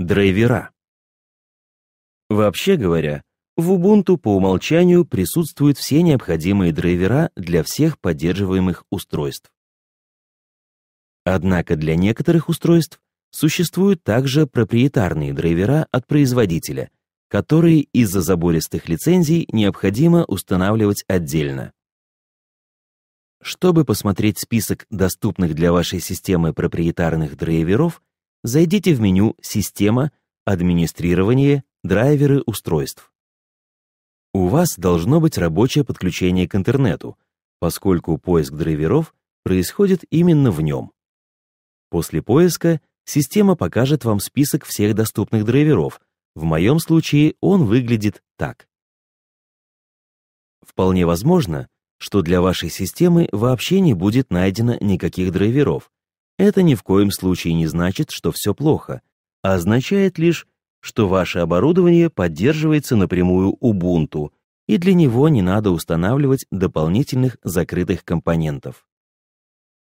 драйвера. Вообще говоря, в Ubuntu по умолчанию присутствуют все необходимые драйвера для всех поддерживаемых устройств. Однако для некоторых устройств существуют также проприетарные драйвера от производителя, которые из-за забористых лицензий необходимо устанавливать отдельно. Чтобы посмотреть список доступных для вашей системы проприетарных драйверов, зайдите в меню «Система», «Администрирование», «Драйверы устройств». У вас должно быть рабочее подключение к интернету, поскольку поиск драйверов происходит именно в нем. После поиска система покажет вам список всех доступных драйверов, в моем случае он выглядит так. Вполне возможно, что для вашей системы вообще не будет найдено никаких драйверов, это ни в коем случае не значит, что все плохо, а означает лишь, что ваше оборудование поддерживается напрямую Ubuntu, и для него не надо устанавливать дополнительных закрытых компонентов.